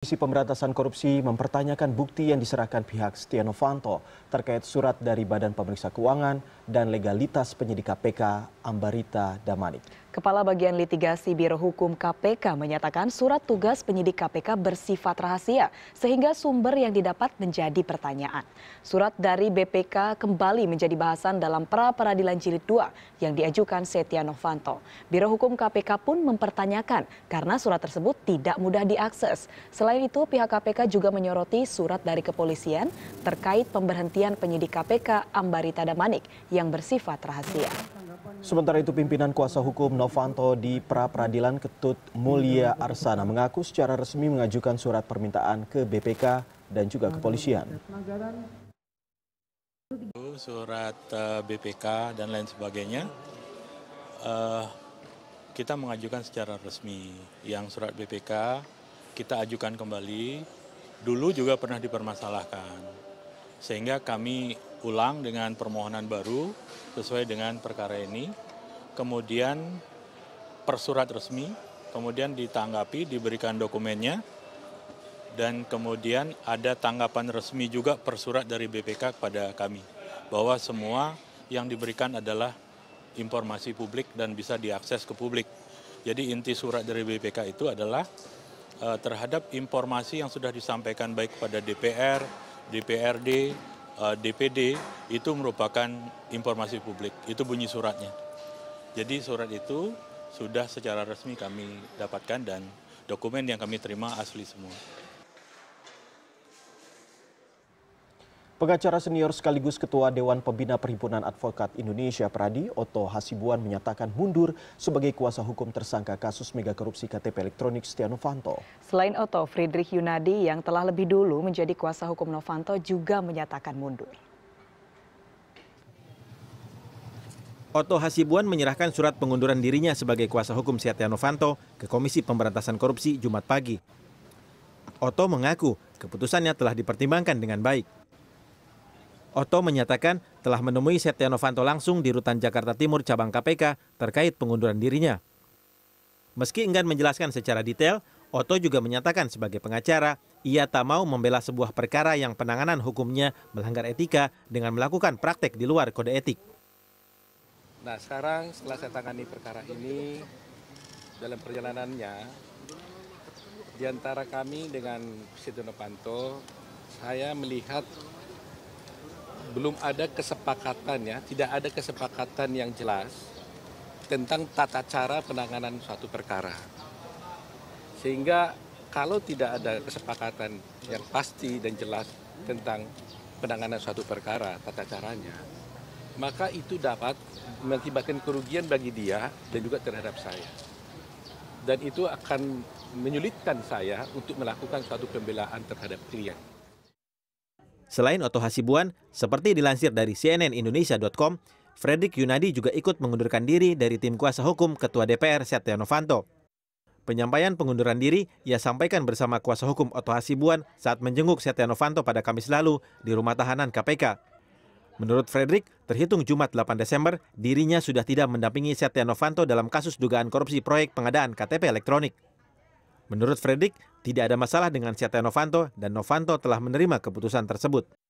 Komisi Pemberantasan Korupsi mempertanyakan bukti yang diserahkan pihak Setia Novanto terkait surat dari Badan Pemeriksa Keuangan dan legalitas penyidik KPK Ambarita Damanik. Kepala Bagian Litigasi Biro Hukum KPK menyatakan surat tugas penyidik KPK bersifat rahasia sehingga sumber yang didapat menjadi pertanyaan. Surat dari BPK kembali menjadi bahasan dalam pra peradilan jilid 2 yang diajukan Setia Novanto. Biro Hukum KPK pun mempertanyakan karena surat tersebut tidak mudah diakses. Selain Selain itu, pihak KPK juga menyoroti surat dari kepolisian terkait pemberhentian penyidik KPK Ambarita Damanik yang bersifat rahasia. Sementara itu pimpinan kuasa hukum Novanto di pra-peradilan Ketut Mulia Arsana mengaku secara resmi mengajukan surat permintaan ke BPK dan juga kepolisian. Surat eh, BPK dan lain sebagainya uh, kita mengajukan secara resmi. Yang surat BPK kita ajukan kembali, dulu juga pernah dipermasalahkan. Sehingga kami ulang dengan permohonan baru sesuai dengan perkara ini. Kemudian persurat resmi, kemudian ditanggapi, diberikan dokumennya, dan kemudian ada tanggapan resmi juga persurat dari BPK kepada kami bahwa semua yang diberikan adalah informasi publik dan bisa diakses ke publik. Jadi inti surat dari BPK itu adalah Eh, terhadap informasi yang sudah disampaikan baik kepada DPR, DPRD, DPD eh, itu merupakan informasi publik. Itu bunyi suratnya. Jadi surat itu sudah secara resmi kami dapatkan dan dokumen yang kami terima asli semua. Pengacara senior sekaligus Ketua Dewan Pembina Perhimpunan Advokat Indonesia Pradi, Oto Hasibuan menyatakan mundur sebagai kuasa hukum tersangka kasus mega korupsi KTP elektronik Setia Novanto. Selain Oto, Friedrich Yunadi yang telah lebih dulu menjadi kuasa hukum Novanto juga menyatakan mundur. Oto Hasibuan menyerahkan surat pengunduran dirinya sebagai kuasa hukum Setia Novanto ke Komisi Pemberantasan Korupsi Jumat pagi. Oto mengaku keputusannya telah dipertimbangkan dengan baik. Oto menyatakan telah menemui Setia Novanto langsung di Rutan Jakarta Timur cabang KPK terkait pengunduran dirinya. Meski enggan menjelaskan secara detail, Oto juga menyatakan sebagai pengacara, ia tak mau membela sebuah perkara yang penanganan hukumnya melanggar etika dengan melakukan praktek di luar kode etik. Nah sekarang setelah saya tangani perkara ini, dalam perjalanannya, di antara kami dengan Setia Novanto, saya melihat belum ada kesepakatan ya, tidak ada kesepakatan yang jelas tentang tata cara penanganan suatu perkara. Sehingga kalau tidak ada kesepakatan yang pasti dan jelas tentang penanganan suatu perkara, tata caranya, maka itu dapat mengakibatkan kerugian bagi dia dan juga terhadap saya. Dan itu akan menyulitkan saya untuk melakukan suatu pembelaan terhadap klien. Selain Otto Hasibuan, seperti dilansir dari cnnindonesia.com, Fredrik Yunadi juga ikut mengundurkan diri dari tim kuasa hukum Ketua DPR Setia Novanto. Penyampaian pengunduran diri ia sampaikan bersama kuasa hukum Otto Hasibuan saat menjenguk Setia Novanto pada Kamis lalu di rumah tahanan KPK. Menurut Fredrik, terhitung Jumat 8 Desember, dirinya sudah tidak mendampingi Setia Novanto dalam kasus dugaan korupsi proyek pengadaan KTP elektronik. Menurut Frederick, tidak ada masalah dengan setia novanto dan novanto telah menerima keputusan tersebut